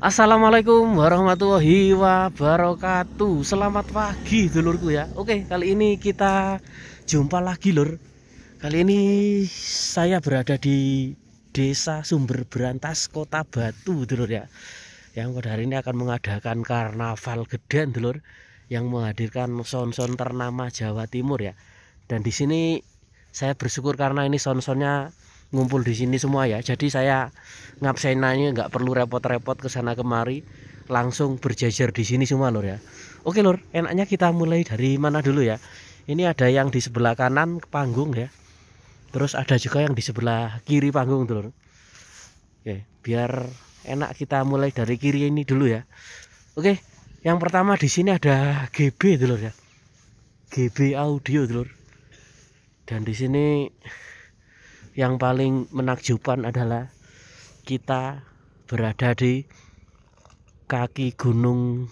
Assalamualaikum warahmatullahi wabarakatuh Selamat pagi dulurku ya Oke kali ini kita jumpa lagi lur Kali ini saya berada di desa Sumber Berantas Kota Batu dulur ya Yang pada hari ini akan mengadakan karnaval gedean dulur Yang menghadirkan son-son ternama Jawa Timur ya Dan di sini saya bersyukur karena ini son-sonnya ngumpul di sini semua ya. Jadi saya ngabsenanya nggak perlu repot-repot ke sana kemari, langsung berjajar di sini semua lur ya. Oke lur, enaknya kita mulai dari mana dulu ya? Ini ada yang di sebelah kanan panggung ya. Terus ada juga yang di sebelah kiri panggung tuh lur. Oke, biar enak kita mulai dari kiri ini dulu ya. Oke, yang pertama di sini ada GB tuh lur ya. GB audio tuh lur. Dan di sini yang paling menakjubkan adalah kita berada di kaki gunung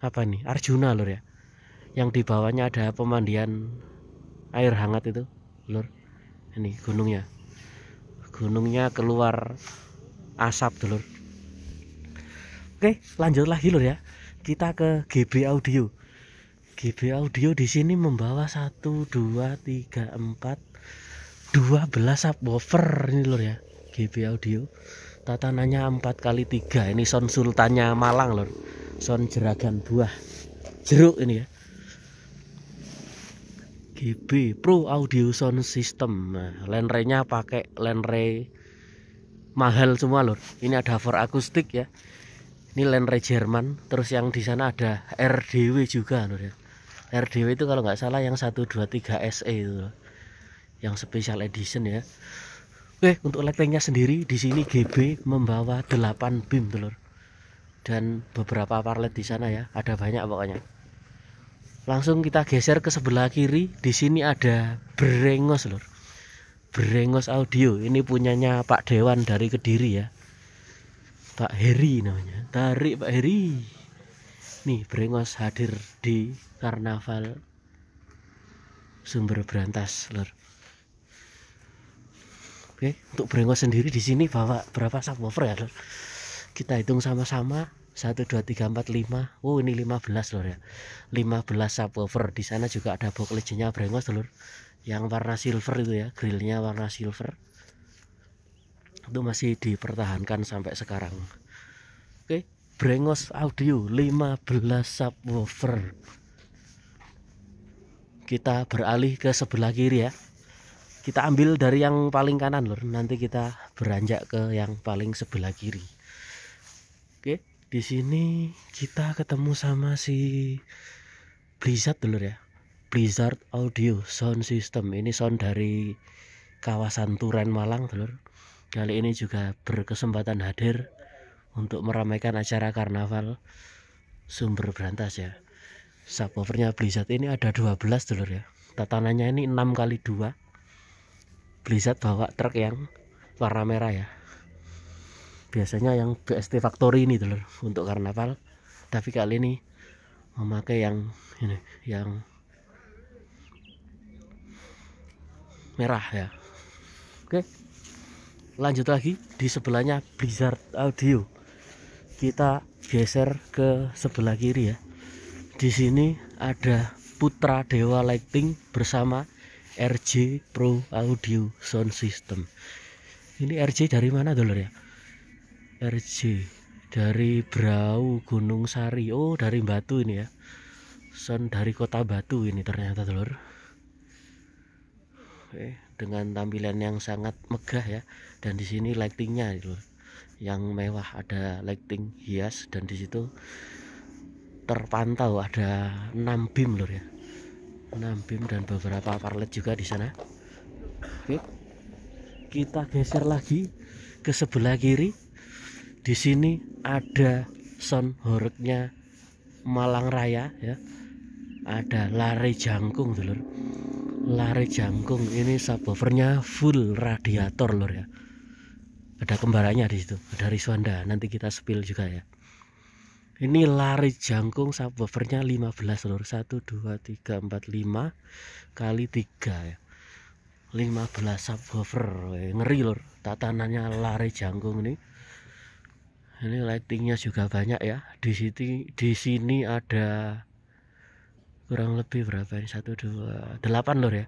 apa nih Arjuna lur ya yang di bawahnya ada pemandian air hangat itu lur ini gunungnya gunungnya keluar asap dulu oke lanjut lagi lur ya kita ke GB audio GB audio di sini membawa satu dua tiga empat. 12 subwoofer ini lur ya GB audio tatanannya 4 kali 3 ini sound sultannya Malang lur, sound jeragan buah jeruk ini ya GB Pro Audio Sound System nah, lenrenya pakai lenre mahal semua lur, ini ada for akustik ya ini lenre Jerman terus yang di sana ada RDW juga lur ya RDW itu kalau nggak salah yang 123 SE itu lor yang special edition ya oke untuk lightingnya sendiri di sini GB membawa 8 beam telur dan beberapa parlet di sana ya ada banyak pokoknya langsung kita geser ke sebelah kiri di sini ada brengos lur brengos audio ini punyanya Pak Dewan dari Kediri ya Pak Heri namanya tarik Pak Heri nih brengos hadir di karnaval sumber berantas lur Oke, untuk brengos sendiri di sini bawa berapa subwoofer ya, Kita hitung sama-sama. 1 2 3 4 5. Oh, ini 15, Lur ya. 15 subwoofer. Di sana juga ada box legendnya brengos, Lur. Yang warna silver itu ya, grillnya warna silver. Itu masih dipertahankan sampai sekarang. Oke, brengos audio 15 subwoofer. Kita beralih ke sebelah kiri ya kita ambil dari yang paling kanan lor nanti kita beranjak ke yang paling sebelah kiri oke di sini kita ketemu sama si Blizzard dulu ya Blizzard Audio Sound System ini sound dari kawasan Turen Malang dulu kali ini juga berkesempatan hadir untuk meramaikan acara karnaval sumber berantas ya subwoofernya Blizzard ini ada 12 dulu ya tatanannya ini 6 kali 2 Blizzard bawa truk yang warna merah ya biasanya yang BST Factory ini dulu untuk karnaval tapi kali ini memakai yang ini yang merah ya oke lanjut lagi di sebelahnya Blizzard Audio kita geser ke sebelah kiri ya di sini ada Putra Dewa Lighting bersama RJ Pro Audio Sound System ini RJ dari mana dulur ya RJ dari Brau Gunung Sari oh dari Batu ini ya sound dari kota Batu ini ternyata dulur Oke, eh, dengan tampilan yang sangat megah ya dan di sini lightingnya dulur gitu, yang mewah ada lighting hias dan disitu terpantau ada 6 beam lur ya 6 bim dan beberapa parlet juga di sana oke kita geser lagi ke sebelah kiri di sini ada sound horeknya Malang Raya ya ada lari jangkung dulur gitu, lari jangkung ini subwoofernya full radiator lur ya ada kembarannya di situ ada Riswanda nanti kita spill juga ya ini lari jangkung subwoofernya 15 lur 1 2 3 4 5 kali 3 ya 15 subwoofer ngeri lur tatanannya lari jangkung ini ini lightingnya juga banyak ya di sini di sini ada kurang lebih berapa ini 1 2 8 lur ya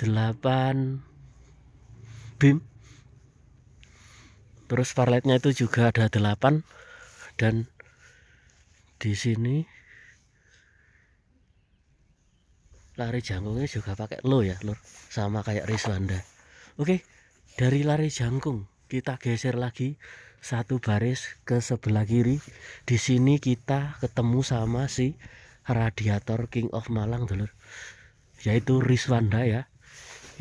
8 beam terus farletnya itu juga ada 8 dan di sini lari jangkungnya juga pakai lo ya lur sama kayak Rizwanda oke dari lari jangkung kita geser lagi satu baris ke sebelah kiri di sini kita ketemu sama si radiator King of Malang dulur yaitu Rizwanda ya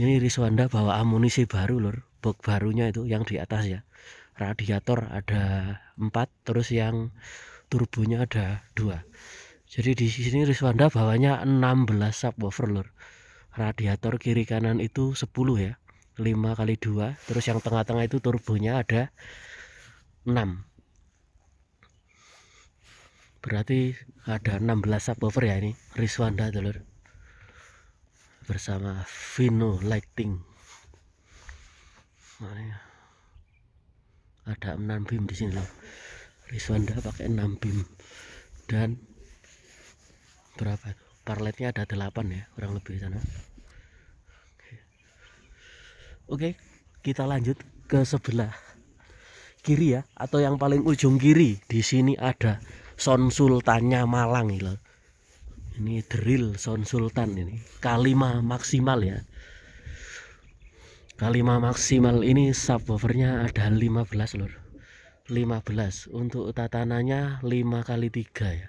ini Rizwanda bawa amunisi baru lur box barunya itu yang di atas ya radiator ada empat terus yang turbonya ada dua jadi di sini Riswanda bawahnya 16 subwoofer lur radiator kiri kanan itu 10 ya 5 kali 2 terus yang tengah-tengah itu turbonya ada 6 berarti ada 16 subwoofer ya ini Riswanda dulur bersama Vino Lighting nah, ada 6 beam di sini loh Riswanda pakai 6 beam dan berapa parletnya ada 8 ya kurang lebih sana oke kita lanjut ke sebelah kiri ya atau yang paling ujung kiri di sini ada Son Sultannya Malang loh ini drill Son Sultan ini kalima maksimal ya kalima maksimal ini subwoofernya ada 15 lor 15 untuk tatanannya 5 kali 3 ya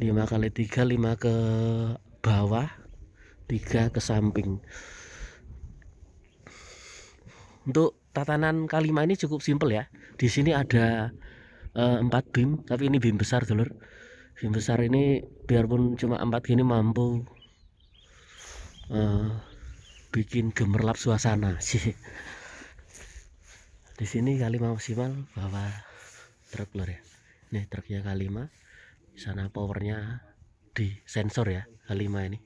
5 hmm. kali 3 5 ke bawah 3 ke samping untuk tatanan kalima ini cukup simpel ya di sini ada eh, empat bim tapi ini bim besar dulur bim besar ini biarpun cuma empat gini mampu uh, bikin gemerlap suasana sih di sini kalima maksimal bawa truk lor ya ini truknya kalima di sana powernya di sensor ya kalima ini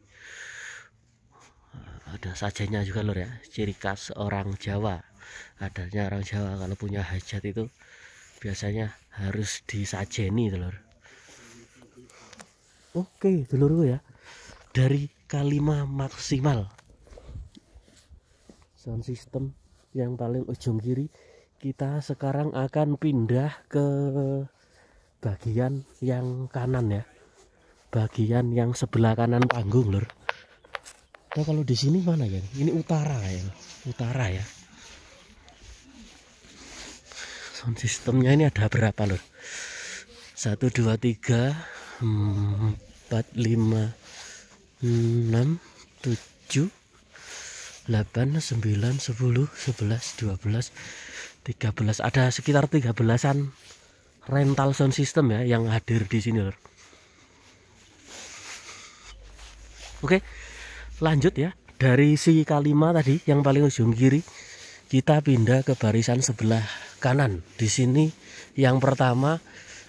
ada sajanya juga lor ya ciri khas orang Jawa adanya orang Jawa kalau punya hajat itu biasanya harus disajeni telur oke telur ya dari kalima maksimal sound system yang paling ujung kiri kita sekarang akan pindah ke bagian yang kanan ya bagian yang sebelah kanan panggung lor nah kalau di sini mana ya ini utara ya utara ya sound sistemnya ini ada berapa Satu, dua, tiga, empat, lima, enam, tujuh, delapan, sembilan, sepuluh, sebelas, dua belas. 13 ada sekitar 13-an rental sound system ya yang hadir di sini lor. Oke. Lanjut ya. Dari si kalima tadi yang paling ujung kiri kita pindah ke barisan sebelah kanan. Di sini yang pertama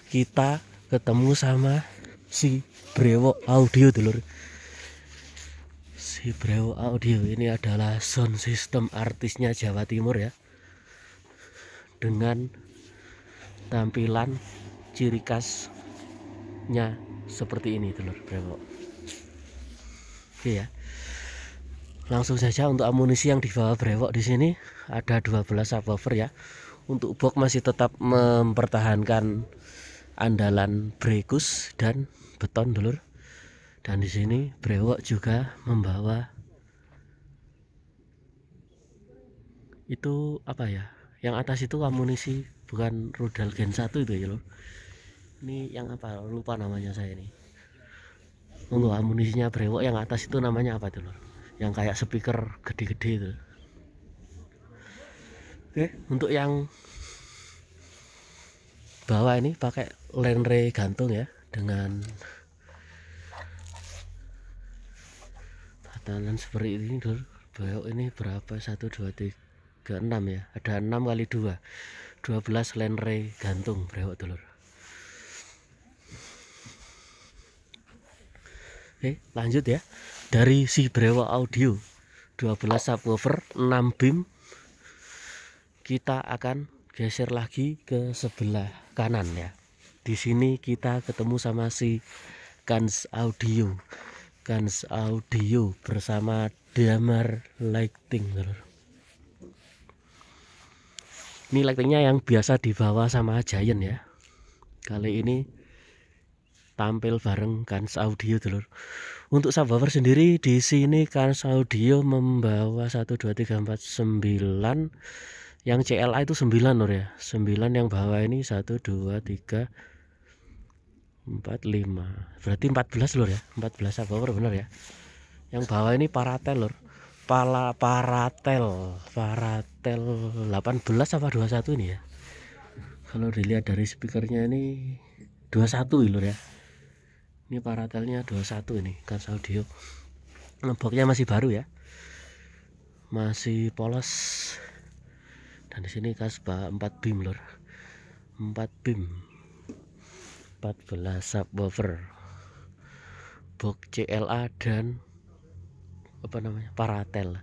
kita ketemu sama si Brewo Audio dulur. Si Brewo Audio ini adalah sound system artisnya Jawa Timur ya dengan tampilan ciri khasnya seperti ini telur brewok oke ya langsung saja untuk amunisi yang dibawa brewok di sini ada 12 subwoofer ya untuk box masih tetap mempertahankan andalan brekus dan beton telur dan di sini brewok juga membawa itu apa ya yang atas itu amunisi bukan rudal gen 1 itu ya loh ini yang apa lupa namanya saya ini monggo amunisinya brewok yang atas itu namanya apa tuh loh yang kayak speaker gede-gede itu oke eh? untuk yang bawah ini pakai lenre gantung ya dengan tatanan seperti ini dulu brewok ini berapa 1 2 3 enam ya ada enam kali dua, dua belas lenre gantung brewok telur. Oke lanjut ya dari si brewok audio dua belas subwoofer enam beam kita akan geser lagi ke sebelah kanan ya di sini kita ketemu sama si Kans Audio Kans Audio bersama Damar Lighting telur ini lightingnya yang biasa dibawa sama Giant ya kali ini tampil bareng Kans Audio dulur untuk subwoofer sendiri di sini Kans Audio membawa 1 2 3 4 9 yang CLA itu 9 lor ya 9 yang bawa ini 1 2 3 4 5 berarti 14 lor ya 14 subwoofer bener ya yang bawah ini paratel lor pala paratel paratel 18 apa 21 ini ya kalau dilihat dari speakernya ini 21 lur ya ini paratelnya 21 ini kan audio boxnya masih baru ya masih polos dan di sini kars 4 beam lur 4 beam 14 subwoofer box CLA dan apa namanya paratel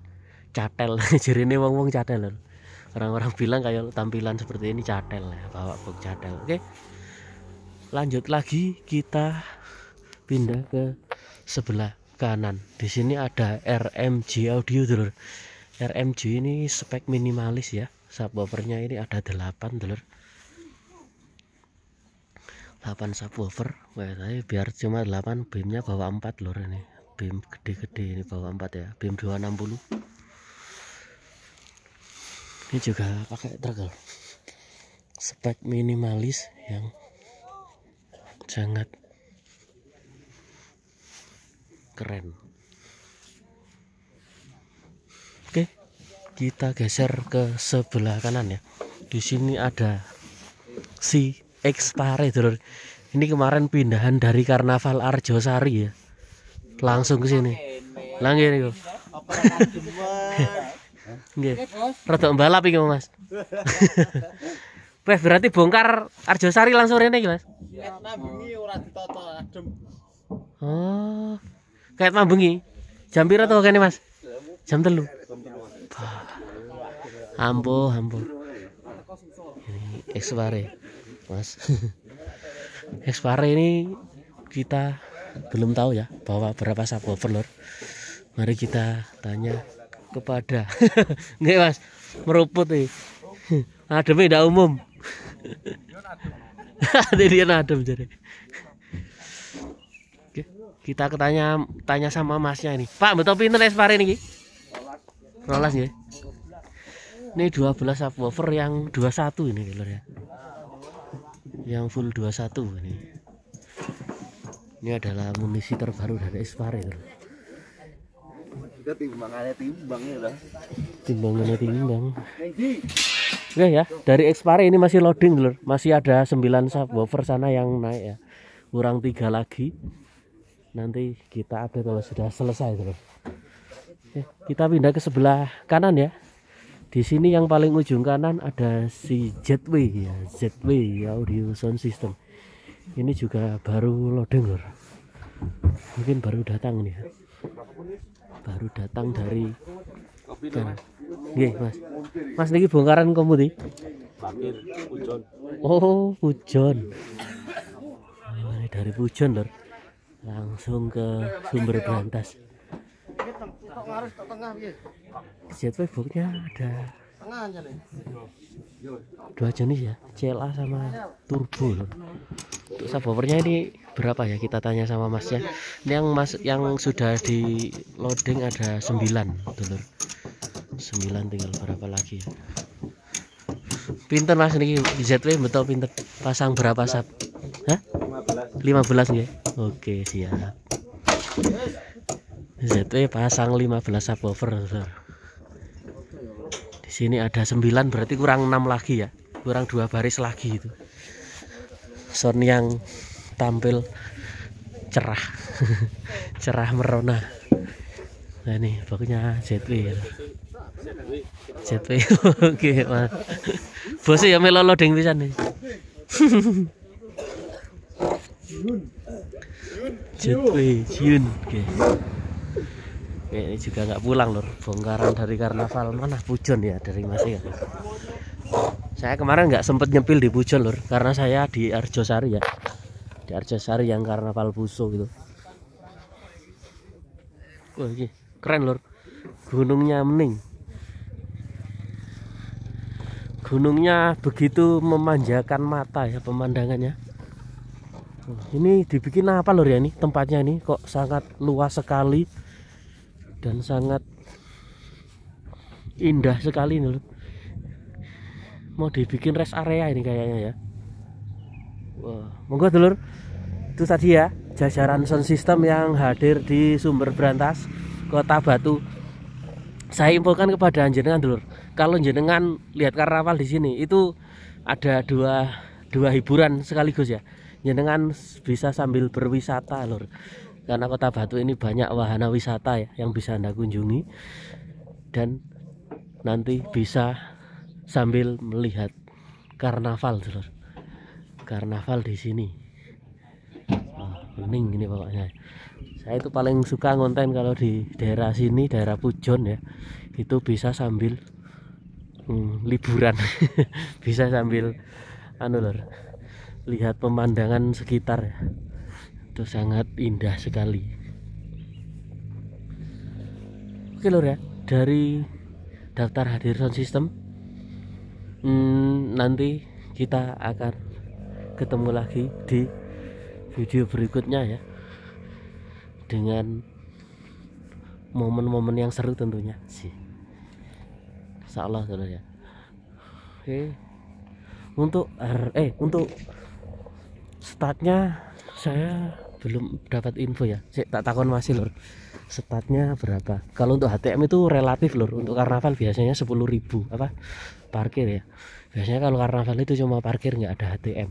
catel jadi ini wong wong catel orang-orang bilang kayak tampilan seperti ini catel ya bawa bok catel oke lanjut lagi kita pindah ke sebelah kanan di sini ada RMG audio dulur RMG ini spek minimalis ya subwoofernya ini ada 8 dulur 8 subwoofer biar cuma 8 beamnya bawa 4 lur ini BIM gede-gede ini bawa 4 ya BIM 260 ini juga pakai tergel spek minimalis yang sangat keren oke kita geser ke sebelah kanan ya di sini ada si X Pare ini kemarin pindahan dari Karnaval Arjosari ya langsung ke sini langit niku nggih rada balap iki Mas Wes berarti bongkar Arjosari langsung rene iki Mas Oh kayak mambengi jam pira to kene Mas jam telu ambo ambo ini ekspare Mas ekspare ini kita belum tahu ya bahwa berapa subwoofer lor mari kita tanya kepada nggak mas meruput nih ademnya tidak umum dia adem jadi kita ketanya tanya sama masnya ini pak betul pinter es pare nih rolas ya ini 12 subwoofer yang 21 ini lor ya yang full 21 ini ini adalah munisi terbaru dari Espare kita timbangannya timbang ya lah timbangannya timbang Oke ya dari Expare ini masih loading lho. masih ada 9 subwoofer sana yang naik ya kurang tiga lagi nanti kita update kalau sudah selesai lho. kita pindah ke sebelah kanan ya di sini yang paling ujung kanan ada si ZW ya ZW audio sound system ini juga baru loading lor mungkin baru datang nih ya. baru datang dari kan Mas. Mas niki bongkaran kamu di? Pujon. Oh, Pujon. Ini dari Pujon, lor Langsung ke sumber berantas. Siapa Facebooknya ada dua jenis ya CLA sama turbo untuk subwoofernya ini berapa ya kita tanya sama masnya ini yang mas yang sudah di loading ada 9 dulur 9 tinggal berapa lagi ya pinter mas ini ZW betul pinter pasang berapa sub Hah? 15 15 ya oke siap ZW pasang 15 subwoofer dulur sini ada 9 berarti kurang 6 lagi ya kurang dua baris lagi itu Son yang tampil cerah cerah merona nah ini pokoknya ZW ya ZW oke mas bos ya melolo deng bisa nih ZW Jiun oke okay ini juga nggak pulang lor bongkaran dari karnaval mana Pujon ya dari masih ya saya kemarin nggak sempet nyempil di Pujon lor karena saya di Arjosari ya di Arjosari yang karnaval buso gitu Wah, ini keren lor gunungnya mening gunungnya begitu memanjakan mata ya pemandangannya ini dibikin apa lor ya ini tempatnya ini kok sangat luas sekali dan sangat indah sekali nih loh. Mau dibikin rest area ini kayaknya ya. Wah, monggo dulur. Itu tadi ya jajaran sound system yang hadir di Sumber Berantas, Kota Batu. Saya infokan kepada jenengan dulur, kalau jenengan lihat karnaval di sini itu ada dua dua hiburan sekaligus ya. Jenengan bisa sambil berwisata lur karena kota Batu ini banyak wahana wisata ya yang bisa Anda kunjungi dan nanti bisa sambil melihat karnaval terus karnaval di sini oh, ini pokoknya saya itu paling suka ngonten kalau di daerah sini daerah Pujon ya itu bisa sambil hmm, liburan bisa sambil anu lor lihat pemandangan sekitar ya itu sangat indah sekali oke lor ya dari daftar hadir sound system hmm, nanti kita akan ketemu lagi di video berikutnya ya dengan momen-momen yang seru tentunya sih Insya Allah ya oke untuk eh untuk startnya saya belum dapat info ya saya tak takon masih lor statnya berapa kalau untuk HTM itu relatif lor untuk karnaval biasanya 10.000 apa parkir ya biasanya kalau karnaval itu cuma parkir nggak ada HTM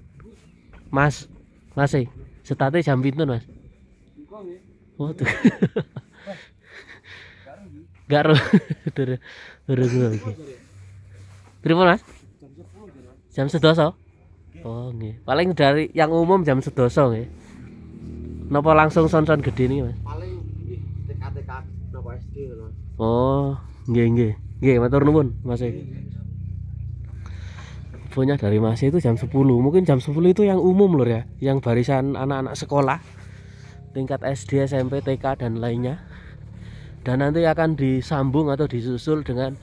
mas masih eh, statnya jam pintu mas oh tuh nggak roh terus terus dulu lagi mas jam sedoso oh nggih paling dari yang umum jam sedoso nggih Napa langsung son-son gede nih, Mas? Paling TK-TK napa SD oh, Mas. Oh, e. geng geng, geng matur nubun masih punya dari masih e itu jam 10. Mungkin jam 10 itu yang umum lor ya, yang barisan anak-anak sekolah tingkat SD, SMP, TK dan lainnya. Dan nanti akan disambung atau disusul dengan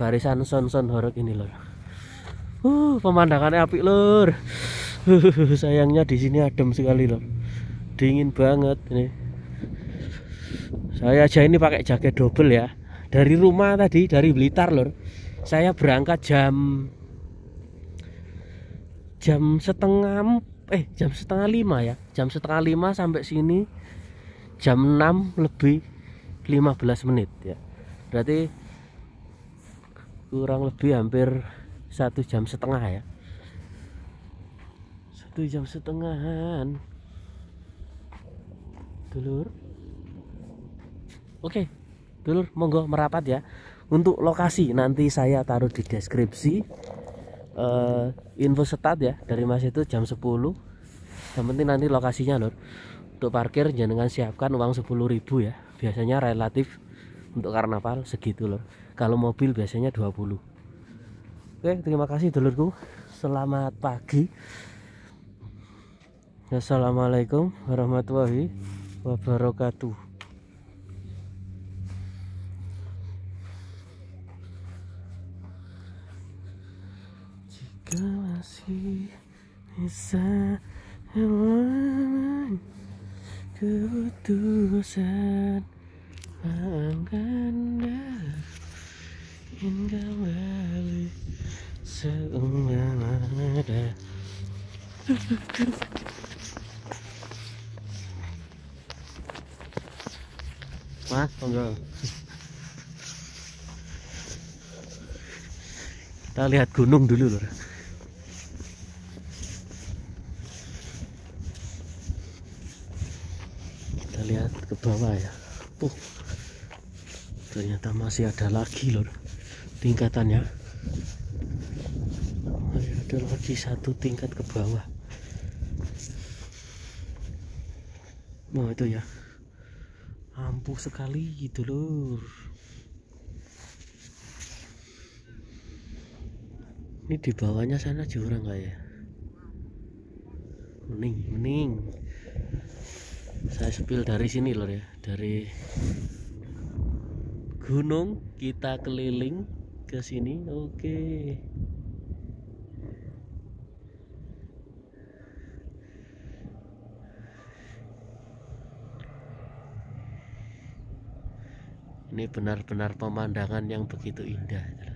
barisan son-son horok ini lor Uh, pemandangannya api lor sayangnya di sini adem sekali loh dingin banget ini saya aja ini pakai jaket double ya dari rumah tadi dari Blitar lor saya berangkat jam jam setengah eh jam setengah lima ya jam setengah lima sampai sini jam enam lebih 15 menit ya berarti kurang lebih hampir satu jam setengah ya satu jam setengah dulur oke dulur monggo merapat ya untuk lokasi nanti saya taruh di deskripsi uh, info setat ya dari mas itu jam 10 yang penting nanti lokasinya lur untuk parkir jangan siapkan uang 10.000 ya biasanya relatif untuk karnaval segitu lor kalau mobil biasanya 20 oke terima kasih dulurku selamat pagi Assalamualaikum warahmatullahi wabarakatuh jika masih bisa hewan keputusan Angkanda ingin kembali seumpama ada Mas, monggo. Oh, Kita lihat gunung dulu, Lur. Kita lihat ke bawah ya. Puh. Ternyata masih ada lagi, Lur. Tingkatannya. Masih ada lagi satu tingkat ke bawah. oh, itu ya ampuh sekali gitu lur ini di bawahnya sana jurang nggak ya Mening, mening. saya sepil dari sini lor ya dari gunung kita keliling ke sini oke okay. ini benar-benar pemandangan yang begitu indah